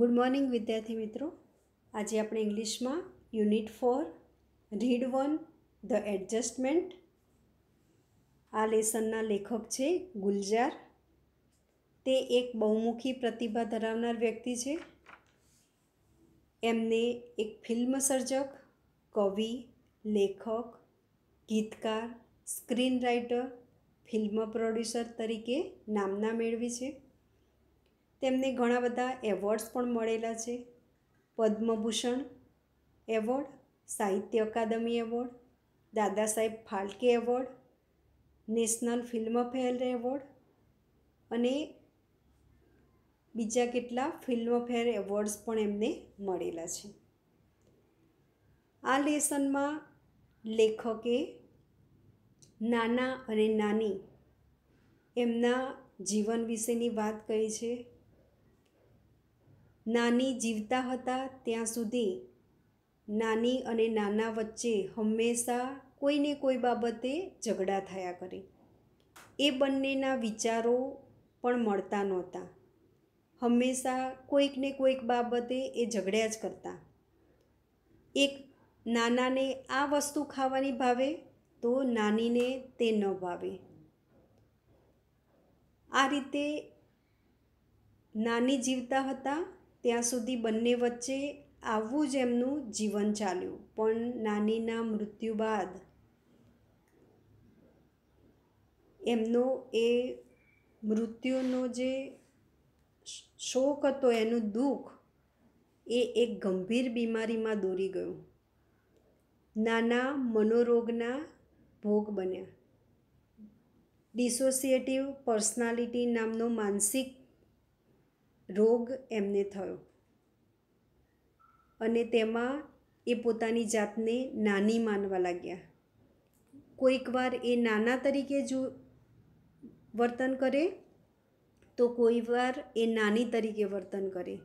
Good morning વિદ્યાર્થી મિત્રો આજે આપણે ઇંગ્લિશમાં unit four read one the adjustment આ લેસનના લેખક છે ગુલજાર તે એક બહુમુખી પ્રતિભા ધરાવનાર વ્યક્તિ છે એમને એક ફિલ્મ સર્જક કવિ લેખક ગીતકાર સ્ક્રીન રાઇટર ફિલ્મ પ્રોડ્યુસર તરીકે નામના મેળવી છે તેમને ઘણા બધા એવોર્ડ્સ પણ મળેલા છે પદ્મભૂષણ એવોર્ડ સાહિત્ય અકાદમી award Dada Saheb Phalke award national Filmfare award અને બીજા કેટલા ફિલ્મફેર એવોર્ડ્સ પણ એમને મળેલા છે આ લેસનમાં લેખકે નાના અને નાની એમના જીવન વિશેની વાત કહી છે નાની જીવતા હતા ત્યાં સુધી નાની અને નાના વચ્ચે હંમેશા કોઈને કોઈ બાબતે ઝઘડા થયા કરે એ બંનેના વિચારો પણ મળતા નહોતા હંમેશા કોઈકને કોઈક બાબતે એ ઝઘડ્યા જ કરતા એક નાનાને આ વસ્તુ ખાવાની ભાવે તો નાનીને તે ન ભાવે આ રીતે નાની જીવતા હતા ત્યાં સુધી બંને વચ્ચે આવવું જ એમનું જીવન ચાલ્યું પણ નાનીના મૃત્યુ બાદ એમનો એ મૃત્યુનો જે શોક હતો એનું દુઃખ એ એક ગંભીર બીમારીમાં દોરી ગયું નાના મનોરોગના ભોગ બન્યા ડિસોસિએટિવ પર્સનાલિટી નામનો માનસિક રોગ એમને થયો અને તેમાં એ પોતાની જાતને નાની માનવા લાગ્યા કોઈક વાર એ નાના તરીકે જો વર્તન કરે તો કોઈ વાર એ નાની તરીકે વર્તન કરે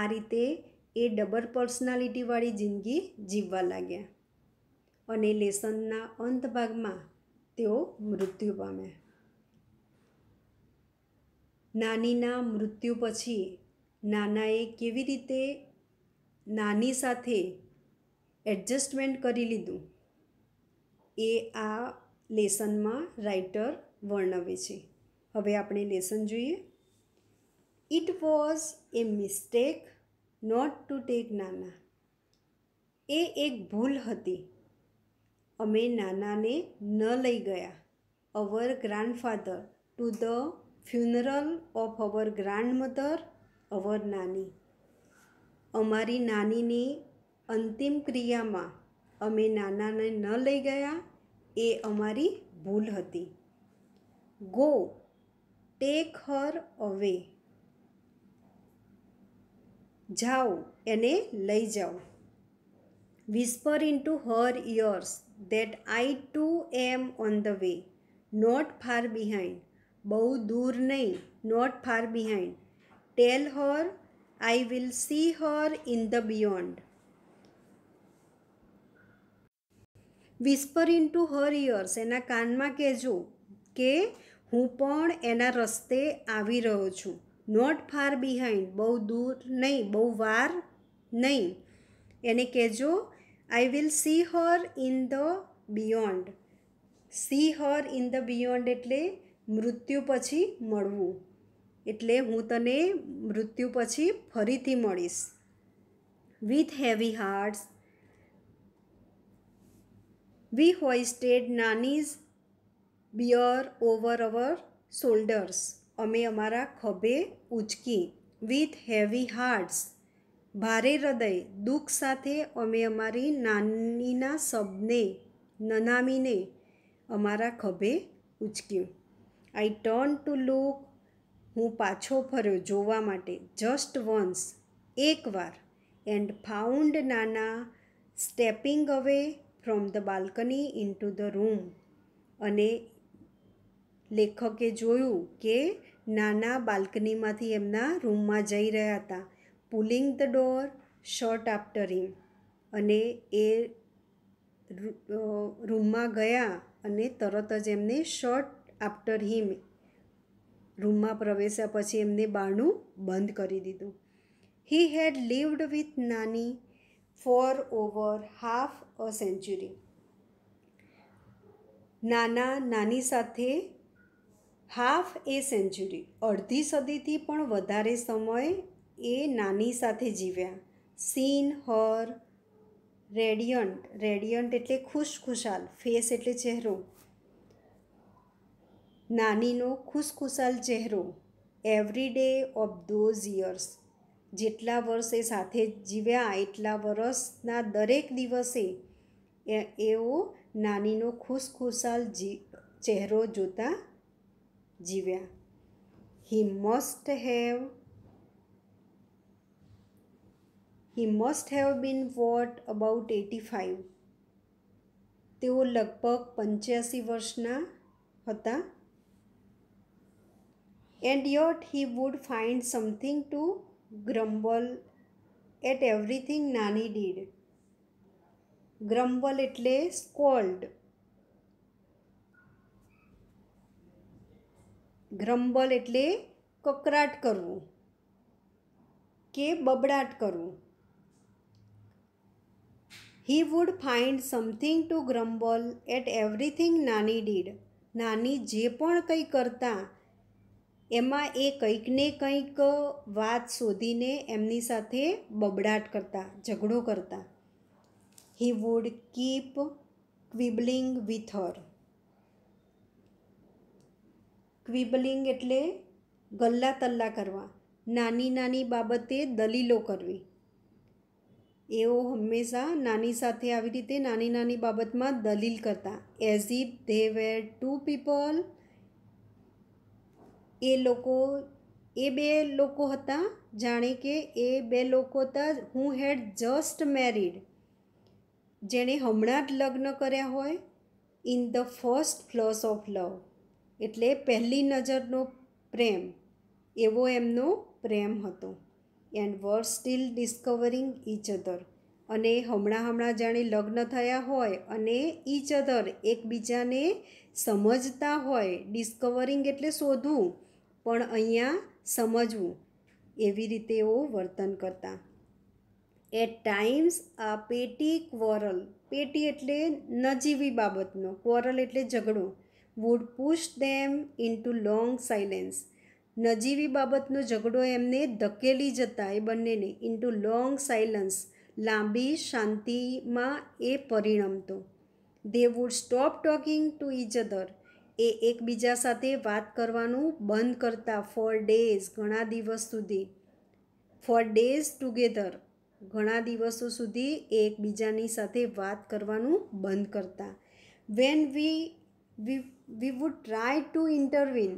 આ રીતે એ ડબલ પર્સનાલિટીવાળી જિંદગી જીવવા લાગ્યા અને લેસનના અંત ભાગમાં તેઓ મૃત્યુ પામ્યા નાનીના મૃત્યુ પછી નાનાએ કેવી રીતે નાની સાથે એડજસ્ટમેન્ટ કરી લીધું એ આ લેસનમાં રાઇટર વર્ણવે છે હવે આપણે લેસન જોઈએ it was a mistake not to take Nana એ એક ભૂલ હતી અમે નાનાને ન લઈ ગયા our grandfather to the funeral of our grandmother અવર નાની અમારી નાનીની અંતિમ ક્રિયામાં અમે નાનાને ન લઈ ગયા એ અમારી ભૂલ હતી ગો ટેક હર અવે જાઓ એને લઈ જાઓ whisper into her ears that I too am on the way not far behind બહુ દૂર નહીં not far behind tell her I will see her in the beyond whisper into her ears એના કાનમાં કહેજો કે હું પણ એના રસ્તે આવી રહ્યો છું નોટ ફાર બિહાઇન્ડ બહુ દૂર નહીં બહુ વાર નહીં એને કહેજો I will see her in the beyond see her in the beyond એટલે મૃત્યુ પછી મળવું એટલે હું તને મૃત્યુ પછી ફરીથી મળીશ with heavy hearts we hoisted Nani's bier over our shoulders અમે અમારા ખભે ઉચકી વિથ હેવી હાર્ટ્સ ભારે હૃદય દુઃખ સાથે અમે અમારી નાનીના શબને નનામીને અમારા ખભે ઉચક્યું આઈ ટર્ન ટુ લુક હું પાછો ફર્યો જોવા માટે જસ્ટ વન્સ એકવાર and found Nana stepping away from the balcony into the room અને લેખકે જોયું કે નાના બાલ્કનીમાંથી એમના રૂમમાં જઈ રહ્યા હતા pulling the door shut after him અને એ રૂમમાં ગયા અને તરત જ એમને શર્ટ આફ્ટર હિમ રૂમમાં પ્રવેશ્યા પછી એમને બારણું બંધ કરી દીધું he had lived with Nani for over half a century નાના નાની સાથે હાફ એ સેન્ચુરી અડધી સદીથી પણ વધારે સમય એ નાની સાથે જીવ્યા સીન હર રેડિયન્ટ રેડિયન્ટ એટલે ખુશખુશાલ ફેસ એટલે ચહેરો નાનીનો ખુશખુશાલ ચહેરો every day of those years જેટલા વર્ષે સાથે જીવ્યા એટલા વર્ષના દરેક દિવસે એઓ નાનીનો ખુશખુશાલ જી ચહેરો જોતા જીવ્યા he must have he must have been what about eighty five તેઓ લગભગ પંચ્યાસી વર્ષના હતા and yet he would find something to grumble at everything Nani did. Grumble એટલે scold. ગ્રમ્બલ એટલે કકરાટ કરવું કે બબડાટ કરવું he would find something to grumble at everything Nani did Nani જે પણ કંઈ કરતાં એમાં એ કંઈક ને કંઈક વાત શોધીને એમની સાથે બબડાટ કરતા ઝઘડો કરતા he would keep quibbling with her quibbling એટલે ગલ્લા તલ્લા કરવા નાની નાની બાબતે દલીલો કરવી એઓ હંમેશા નાની સાથે આવી રીતે નાની નાની બાબતમાં દલીલ કરતા as if they were two people એ લોકો એ બે લોકો હતા જાણે કે એ બે લોકો હતા હું હેડ જસ્ટ મેરીડ જેણે હમણાં જ લગ્ન કર્યા હોય in the first flush of love એટલે પહેલી નજરનો પ્રેમ એવો એમનો પ્રેમ હતો and were still discovering each other અને હમણાં હમણાં જાણે લગ્ન થયા હોય અને ઈચ અધર એકબીજાને સમજતા હોય ડિસ્કવરિંગ એટલે શોધવું પણ અહીંયા સમજવું એવી રીતે રીતેઓ વર્તન કરતા એટ ટાઈમ્સ આ પેટી ક્વોરલ પેટી એટલે નજીવી બાબતનો ક્વોરલ એટલે ઝઘડો would push them into long silence નજીવી બાબતનો ઝઘડો એમને ધકેલી જતા એ બંનેને ઇન્ટુ લોંગ સાયલન્સ લાંબી શાંતિમાં એ પરિણમતો they would stop talking to each other એ એકબીજા સાથે વાત કરવાનું બંધ કરતા ફોર ડેઝ ઘણા દિવસ સુધી ફોર ડેઝ ટુગેધર ઘણા દિવસો સુધી એ એકબીજાની સાથે વાત કરવાનું બંધ કરતા when we we we would try to intervene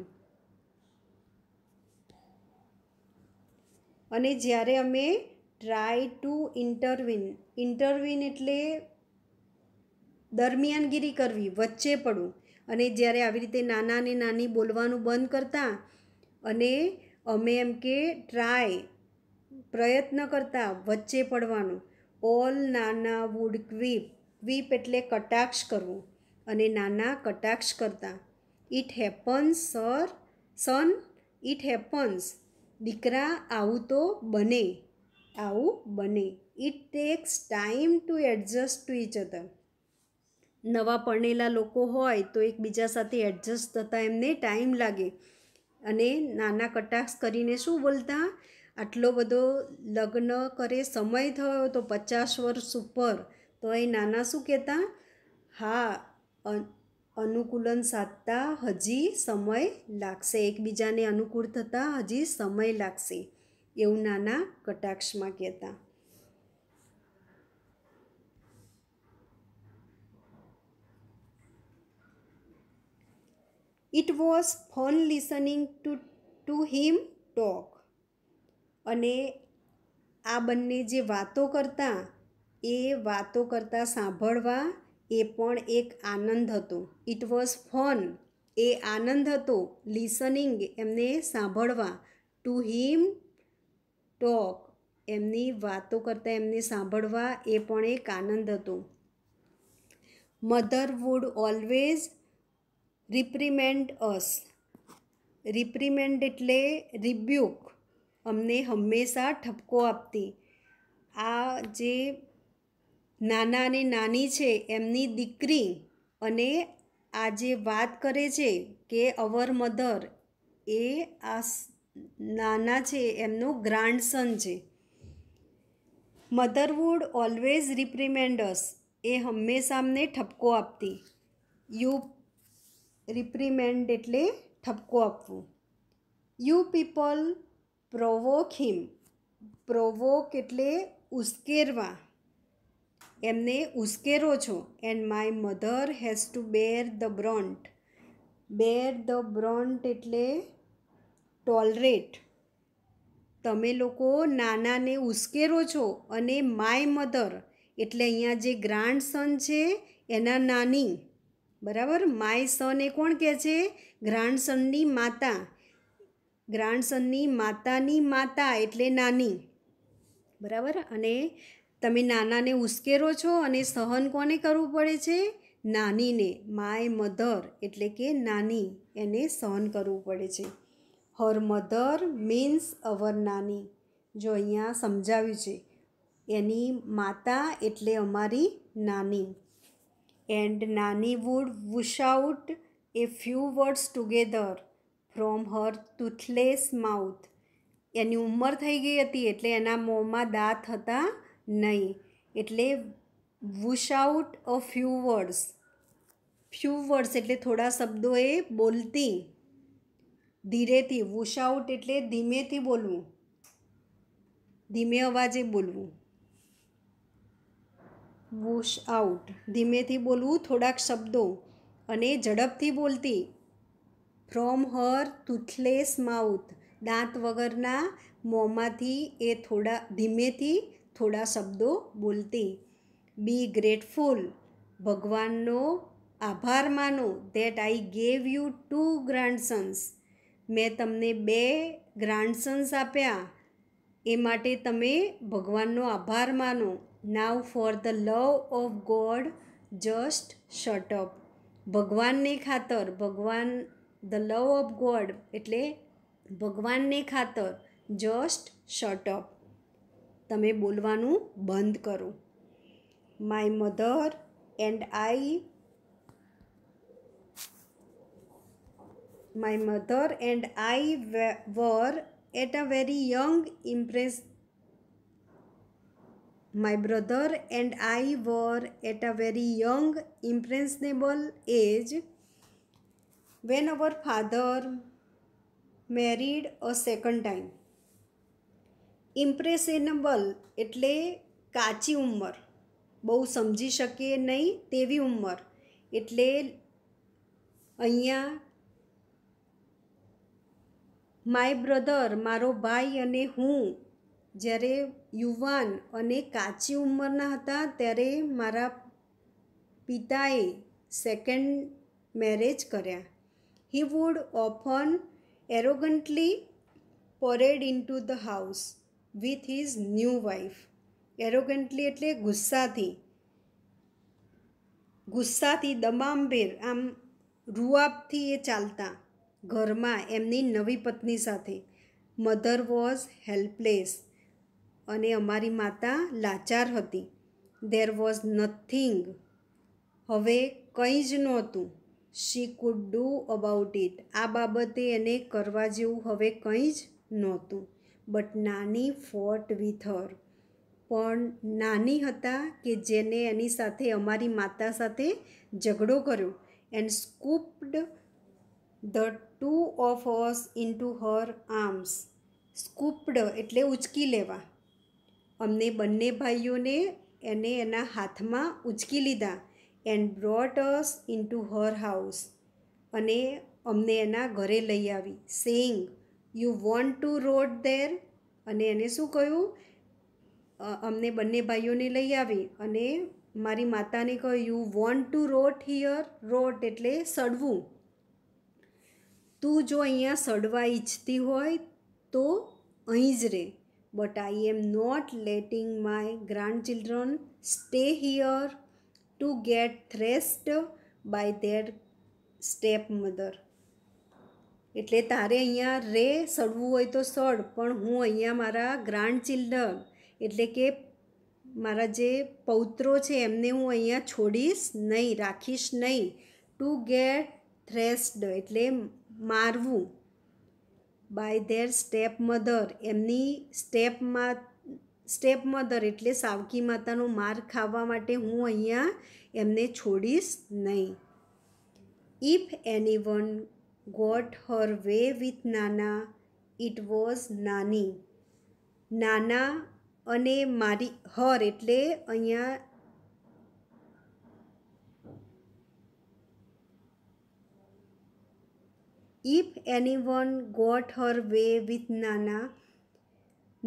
અને જ્યારે અમે ટ્રાય ટુ ઇન્ટરવીન ઇન્ટરવીન એટલે દરમિયાનગીરી કરવી વચ્ચે પડવું અને જ્યારે આવી રીતે નાના ને નાની બોલવાનું બંધ કરતા અને અમે એમ કે ટ્રાય પ્રયત્ન કરતા વચ્ચે પડવાનું ઓલ નાના વુડ ક્વીપ ક્વીપ એટલે કટાક્ષ કરવું અને નાના કટાક્ષ કરતા it happens sir son it happens દીકરા આવું તો બને આવું બને it takes time to adjust to each other નવા પરણેલા લોકો હોય તો એકબીજા સાથે એડજસ્ટ થતાં એમને ટાઈમ લાગે અને નાના કટાક્ષ કરીને શું બોલતા આટલો બધો લગ્ન કરે સમય થયો તો પચાસ વર્ષ ઉપર તો એ નાના શું કહેતા હા અનુકૂલન સાધતા હજી સમય લાગશે એકબીજાને અનુકૂળ થતાં હજી સમય લાગશે એવું નાના કટાક્ષમાં કહેતા it was fun listening to to him talk અને આ બંને જે વાતો કરતા એ વાતો કરતા સાંભળવા એ પણ એક આનંદ હતો ઇટ વોઝ ફન એ આનંદ હતો લિસનિંગ એમને સાંભળવા ટુ હિમ ટોક એમની વાતો કરતાં એમને સાંભળવા એ પણ એક આનંદ હતો mother would always reprimand us reprimand એટલે રિબ્યુક અમને હંમેશા ઠપકો આપતી આ જે નાના અને નાની છે એમની દીકરી અને આ જે વાત કરે છે કે અવર મધર એ આ નાના છે એમનો ગ્રાન્ડસન છે મધરવુડ ઓલવેઝ રિપ્રિમેન્ડસ એ હંમેશા અમને ઠપકો આપતી યુ રિપ્રિમેન્ડ એટલે ઠપકો આપવો યુ પીપલ પ્રોવોક હિમ પ્રોવોક એટલે ઉશ્કેરવા એમને ઉશ્કેરો છો and my mother has to bear the brunt bear the brunt એટલે ટોલરેટ તમે લોકો નાનાને ઉશ્કેરો છો અને માય મધર એટલે અહીંયા જે ગ્રાન્ડ સન છે એના નાની બરાબર માય સને કોણ કહે છે ગ્રાન્ડસનની માતા ગ્રાન્ડસનની માતાની માતા એટલે નાની બરાબર અને તમે નાનાને ઉશ્કેરો છો અને સહન કોને કરવું પડે છે નાનીને માય મધર એટલે કે નાની એને સહન કરવું પડે છે હર મધર મીન્સ અવર નાની જો અહીંયા સમજાવ્યું છે એની માતા એટલે અમારી નાની એન્ડ નાની would whoosh out a few words together from her toothless mouth એની ઉંમર થઈ ગઈ હતી એટલે એના મોંમાં દાંત હતા નહીં એટલે whoosh out a few words few words એટલે થોડા શબ્દો એ બોલતી ધીરેથી વુશ આઉટ એટલે ધીમેથી બોલવું ધીમે અવાજે બોલવું વોશ આઉટ ધીમેથી બોલવું થોડાક શબ્દો અને ઝડપથી બોલતી ફ્રોમ હર ટૂથલેસ માઉથ દાંત વગરના મોંમાંથી એ થોડા ધીમેથી થોડા શબ્દો બોલતી બી ગ્રેટફુલ ભગવાનનો આભાર માનો that I gave you two grandsons મેં તમને બે ગ્રાન્ડસન્સ આપ્યા એ માટે તમે ભગવાનનો આભાર માનો now for the love of God just shut up ભગવાનને ખાતર ભગવાન ધ લવ ઓફ ગોડ એટલે ભગવાનને ખાતર જસ્ટ શટ અપ તમે બોલવાનું બંધ કરો my mother and I my mother and I were at a very young impress My brother and I were at a very young, impressionable age when our father married a second time. Impressionable એટલે કાચી ઉંમર બહુ સમજી શકીએ નહીં તેવી ઉંમર એટલે અહીંયા માય બ્રધર મારો ભાઈ અને હું જ્યારે યુવાન અને કાચી ઉંમરના હતા ત્યારે મારા પિતાએ સેકન્ડ મેરેજ કર્યા he would often arrogantly parade into the house with his new wife arrogantly એટલે ગુસ્સાથી ગુસ્સાથી દમામભેર આમ રૂઆબથી એ ચાલતા ઘરમાં એમની નવી પત્ની સાથે મધર વોઝ હેલ્પલેસ અને અમારી માતા લાચાર હતી દેર વોઝ નથિંગ હવે કંઈ જ નહોતું she could do about it આ બાબતે એને કરવા જેવું હવે કંઈ જ નહોતું બટ નાની ફોટ વિથ હર પણ નાની હતા કે જેને એની સાથે અમારી માતા સાથે ઝઘડો કર્યો and scooped the two of us to her arms scooped એટલે ઉચકી લેવા અમને બંને ભાઈઓને એને એના હાથમાં ઉચકી લીધા and brought us into her house અને અમને એના ઘરે લઈ આવી saying you want to rot there અને એને શું કહ્યું અમને બંને ભાઈઓને લઈ આવી અને મારી માતાને કહ્યું you want to rot here rot એટલે સડવું તું જો અહીંયા સડવા ઈચ્છતી હોય તો અહીં જ રહે but I am not letting my grandchildren stay here to get thrashed by their stepmother એટલે તારે અહીંયા રે સડવું હોય તો સડ પણ હું અહીંયા મારા ગ્રાન્ડ ચિલ્ડ્રન એટલે કે મારા જે પૌત્રો છે એમને હું અહીંયા છોડીશ નહીં રાખીશ નહીં ટુ ગેટ થ્રેસ્ડ એટલે મારવું બાય ધેર સ્ટેપ મધર એમની સ્ટેપમાં સ્ટેપ મધર એટલે સાવકી માતાનો માર ખાવા માટે હું અહીંયા એમને છોડીશ નહીં if anyone got her way with નાના ઇટ વોઝ નાની નાના અને મારી હર એટલે અહીંયા if anyone got her way with નાના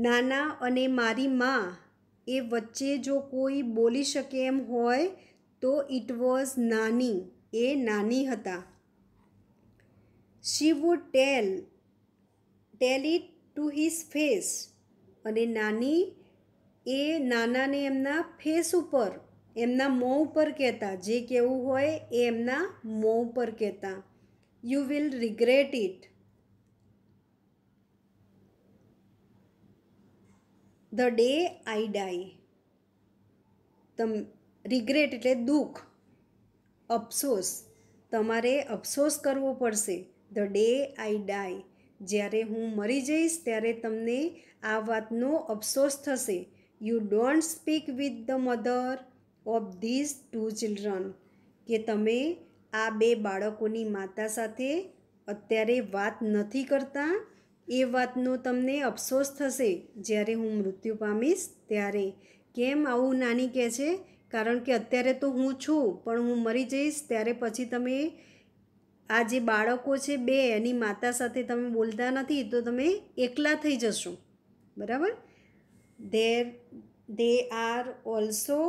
નાના અને મારી મા એ વચ્ચે જો કોઈ બોલી શકે એમ હોય તો ઇટ વોઝ નાની એ નાની હતા she would tell tell it to his face અને નાની એ નાનાને એમના ફેસ ઉપર એમના મોં ઉપર કહેતા જે કહેવું હોય એ એમના મોં ઉપર કહેતા you will regret it the day I die તમ રિગ્રેટ એટલે દુઃખ અફસોસ તમારે અફસોસ કરવો પડશે ધ ડે આઈ ડાય જ્યારે હું મરી જઈશ ત્યારે તમને આ વાતનો અફસોસ થશે you don't speak with the mother of these two children કે તમે આ બે બાળકોની માતા સાથે અત્યારે વાત નથી કરતા એ વાતનો તમને અફસોસ થશે જ્યારે હું મૃત્યુ પામીશ ત્યારે કેમ આવું નાની કહે છે કારણ કે અત્યારે તો હું છું પણ હું મરી જઈશ ત્યારે પછી તમે આ જે બાળકો છે બે એની માતા સાથે તમે બોલતા નથી તો તમે એકલા થઈ જશો બરાબર there they are also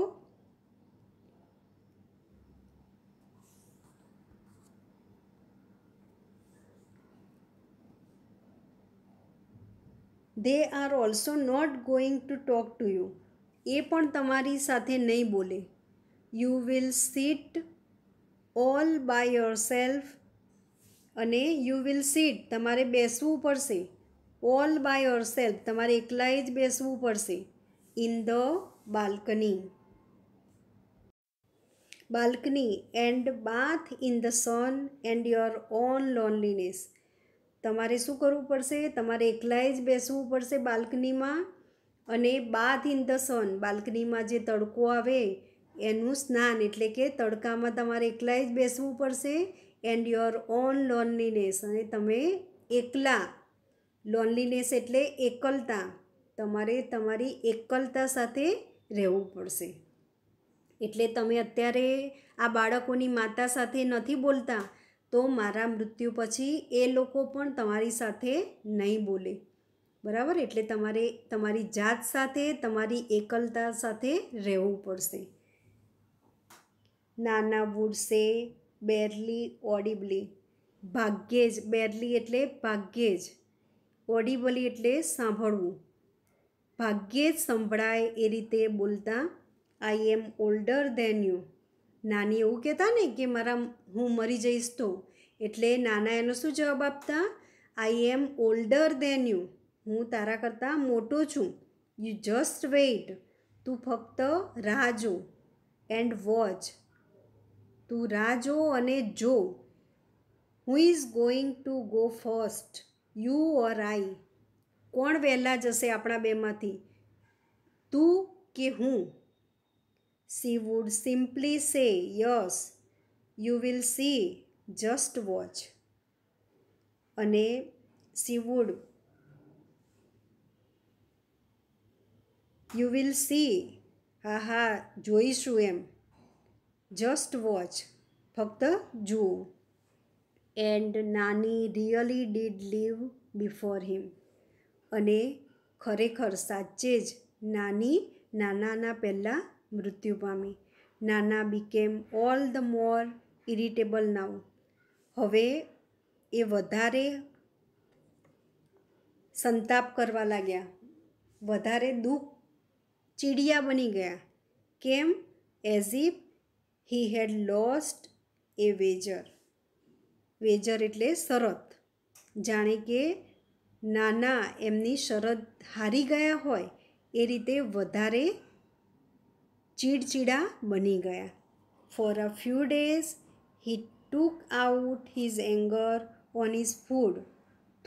they are also not going to talk to you એ પણ તમારી સાથે નહીં બોલે you will sit all by yourself અને યુ વિલ સીટ તમારે બેસવું પડશે ઓલ બાય યોર સેલ્ફ તમારે એકલાએ જ બેસવું પડશે in the balcony balcony and bath in the sun and your own loneliness તમારે શું કરવું પડશે તમારે એકલાએ જ બેસવું પડશે બાલ્કનીમાં અને બાથ ઇન ધ સન બાલ્કનીમાં જે તડકો આવે એનું સ્નાન એટલે કે તડકામાં તમારે એકલાએ જ બેસવું પડશે એન્ડ યોર ઓન લોનલીનેસ અને તમે એકલા લોનલીનેસ એટલે એકલતા તમારે તમારી એકલતા સાથે રહેવું પડશે એટલે તમે અત્યારે આ બાળકોની માતા સાથે નથી બોલતા તો મારા મૃત્યુ પછી એ લોકો પણ તમારી સાથે નહીં બોલે બરાબર એટલે તમારે તમારી જાત સાથે તમારી એકલતા સાથે રહેવું પડશે નાના વૂડસે બેરલી ઓડિબલી ભાગ્યે જ બેરલી એટલે ભાગ્યે જ ઓડિબલી એટલે સાંભળવું ભાગ્યે જ સંભળાય એ રીતે બોલતા I am older than you નાની એવું કહેતા ને કે મારા હું મરી જઈશ તો એટલે નાના એનો શું જવાબ આપતા આઈ એમ ઓલ્ડર દેન યુ હું તારા કરતાં મોટો છું યુ જસ્ટ વેઇટ તું ફક્ત રાહ જો એન્ડ વોચ તું રાહ જો અને જો who is going to go first you or I કોણ વહેલા જશે આપણા બેમાંથી તું કે હું She would simply say yes you will see just watch અને she would you will see હા હા જોઈશું એમ જસ્ટ વોચ ફક્ત જુઓ એન્ડ નાની really did leave before him અને ખરેખર સાચે જ નાની નાનાના પહેલાં મૃત્યુ પામી નાના became all the more irritable now હવે એ વધારે સંતાપ કરવા લાગ્યા વધારે દુઃખ ચીડિયા બની ગયા કેમ as if he had lost a wager wager એટલે શરત જાણે કે નાના એમની શરત હારી ગયા હોય એ રીતે વધારે ચીડચીડા બની ગયા for a few days he took out his anger on his food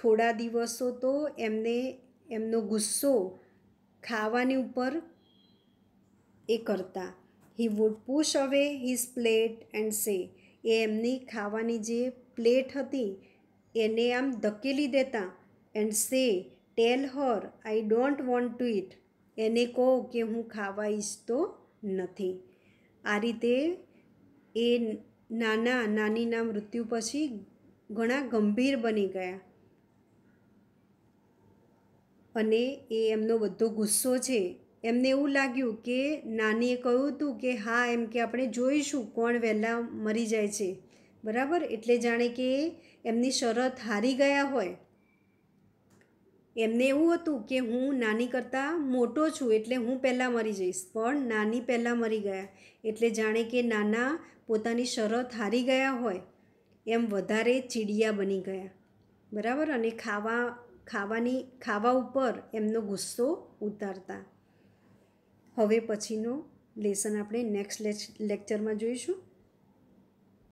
થોડા દિવસો તો એમને એમનો ગુસ્સો ખાવાની ઉપર એ કરતા he would push away his plate and say એ એમની ખાવાની જે પ્લેટ હતી એને આમ ધકેલી દેતા and say tell her I don't want to eat એને કહો કે હું ખાવા ઈચ્છતો નથી આ રીતે એ નાના નાનીના મૃત્યુ પછી ઘણા ગંભીર બની ગયા અને એ એમનો બધો ગુસ્સો છે એમને એવું લાગ્યું કે નાનીએ કહ્યું હતું કે હા એમ કે આપણે જોઈશું કોણ વહેલા મરી જાય છે બરાબર એટલે જાણે કે એમની શરત હારી ગયા હોય એમને એવું હતું કે હું નાની કરતાં મોટો છું એટલે હું પહેલાં મરી જઈશ પણ નાની પહેલાં મરી ગયા એટલે જાણે કે નાના પોતાની શરત હારી ગયા હોય એમ વધારે ચીડિયા બની ગયા બરાબર અને ખાવા ખાવાની ખાવા ઉપર એમનો ગુસ્સો ઉતારતા હવે પછીનો લેસન આપણે નેક્સ્ટ લેક્ચરમાં જોઈશું